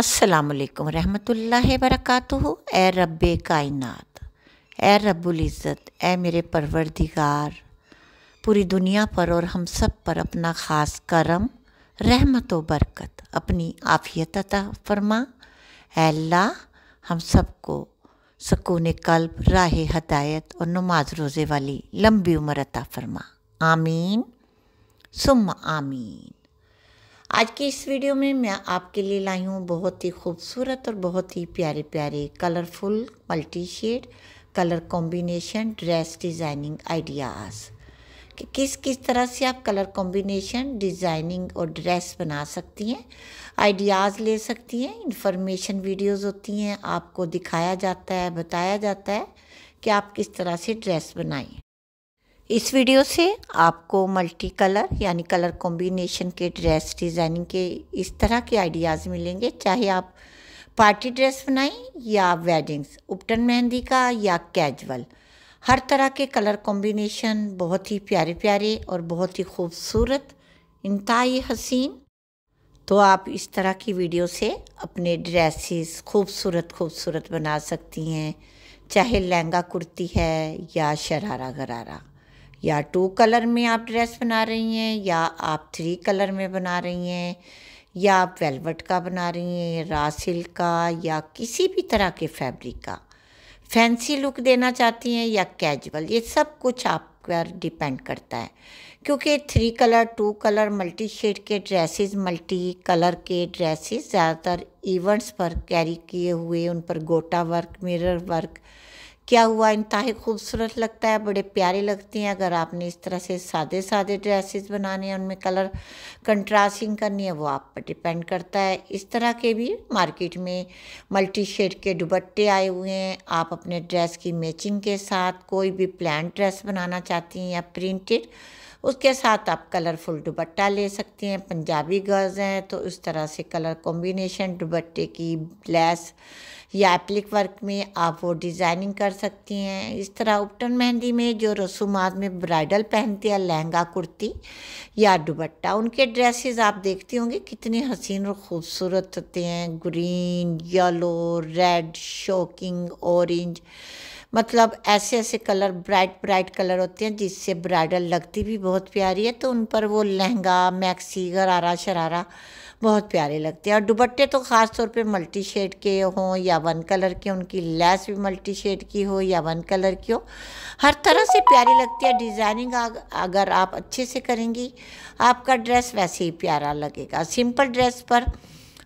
असलकम रहमतुल्ला वरक़ात ए रब कायनात ए रब्बुल इज़्ज़त ए मेरे परवरदिगार पूरी दुनिया पर और हम सब पर अपना ख़ास करम रहमत व बरकत अपनी आफियत अता फरमा अल्लाह हम सबको सकून कल्ब राह हदायत और नमाज रोज़े वाली लंबी उम्र अता फरमा आमीन सुम आमीन आज की इस वीडियो में मैं आपके लिए लाई हूँ बहुत ही खूबसूरत और बहुत ही प्यारे प्यारे colourful multi shade colour combination dress designing ideas कि किस किस तरह से आप कलर कॉम्बिनेशन डिज़ाइनिंग और ड्रेस बना सकती हैं आइडियाज़ ले सकती हैं इंफॉर्मेशन वीडियोस होती हैं आपको दिखाया जाता है बताया जाता है कि आप किस तरह से ड्रेस बनाएं इस वीडियो से आपको मल्टी कलर यानी कलर कॉम्बिनेशन के ड्रेस डिज़ाइनिंग के इस तरह के आइडियाज़ मिलेंगे चाहे आप पार्टी ड्रेस बनाएं या वेडिंग्स उपटन मेहंदी का या कैजुअल हर तरह के कलर कॉम्बिनेशन बहुत ही प्यारे प्यारे और बहुत ही खूबसूरत इंतहाई हसीन तो आप इस तरह की वीडियो से अपने ड्रेसेस खूबसूरत खूबसूरत बना सकती हैं चाहे लहंगा कुर्ती है या शरारा गरारा या टू कलर में आप ड्रेस बना रही हैं या आप थ्री कलर में बना रही हैं या आप वेलवेट का बना रही हैं रा सिल्क का या किसी भी तरह के फैब्रिक का फैंसी लुक देना चाहती हैं या कैजुअल ये सब कुछ आप पर डिपेंड करता है क्योंकि three colour two colour multi shade के ड्रेसेस मल्टी कलर के ड्रेसेस ज़्यादातर इवेंट्स पर कैरी किए हुए उन पर गोटा वर्क मिरर वर्क क्या हुआ इंतहा खूबसूरत लगता है बड़े प्यारे लगते हैं अगर आपने इस तरह से सादे सादे ड्रेसेस बनाने हैं उनमें कलर कंट्रास्टिंग करनी है वो आप पर डिपेंड करता है इस तरह के भी मार्केट में मल्टी शेड के दुबट्टे आए हुए हैं आप अपने ड्रेस की मैचिंग के साथ कोई भी प्लान ड्रेस बनाना चाहती हैं या प्रिंटेड उसके साथ आप कलरफुल दुबट्टा ले सकती हैं पंजाबी गर्ल्स हैं तो इस तरह से कलर कॉम्बिनेशन दुबट्टे की लेस या एप्लिक वर्क में आप वो डिज़ाइनिंग कर सकती हैं इस तरह उपटन मेहंदी में जो रसूमात में ब्राइडल पहनती है लहंगा कुर्ती या दुबट्टा उनके ड्रेसेस आप देखती होंगी कितने हसीन और ख़ूबसूरत होते हैं green yellow red shocking orange मतलब ऐसे ऐसे कलर ब्राइट ब्राइट कलर होते हैं जिससे ब्राइडल लगती भी बहुत प्यारी है तो उन पर वो लहंगा मैक्सी गरारा शरारा बहुत प्यारे लगते हैं और दुबट्टे तो ख़ास तौर पे मल्टी शेड के हों या वन कलर के उनकी लेस भी मल्टी शेड की हो या वन कलर की हो हर तरह से प्यारी लगती है डिज़ाइनिंग अगर आप अच्छे से करेंगी आपका ड्रेस वैसे ही प्यारा लगेगा सिंपल ड्रेस पर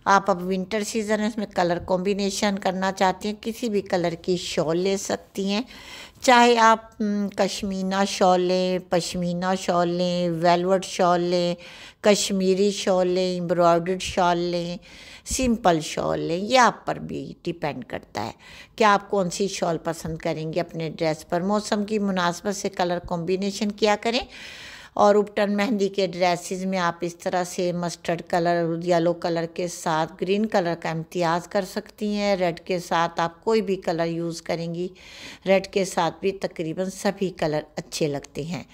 आप अब विंटर सीज़न है उसमें कलर कॉम्बिनेशन करना चाहती हैं किसी भी कलर की शॉल ले सकती हैं चाहे आप हम्म, कश्मीना शॉल लें पश्मीना शॉल लें वेलवेट शॉल लें कश्मीरी शॉल लें एम्ब्रॉड शॉल लें सिंपल शॉल लें यह आप पर भी डिपेंड करता है कि आप कौन सी शॉल पसंद करेंगे अपने ड्रेस पर मौसम की मुनासबत से कलर कॉम्बिनेशन किया करें और उपटन मेहंदी के ड्रेसेस में आप इस तरह से मस्टर्ड कलर येलो कलर के साथ ग्रीन कलर का इम्तियाज़ कर सकती हैं रेड के साथ आप कोई भी कलर यूज़ करेंगी रेड के साथ भी तकरीबन सभी कलर अच्छे लगते हैं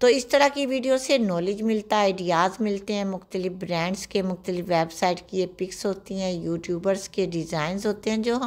तो इस तरह की वीडियो से नॉलेज मिलता है आइडियाज़ मिलते हैं मुख्तलिफ ब्रांड्स के मुख्तलिफ वेबसाइट की ये पिक्स होती हैं यूट्यूबर्स के डिज़ाइन होते हैं जो हम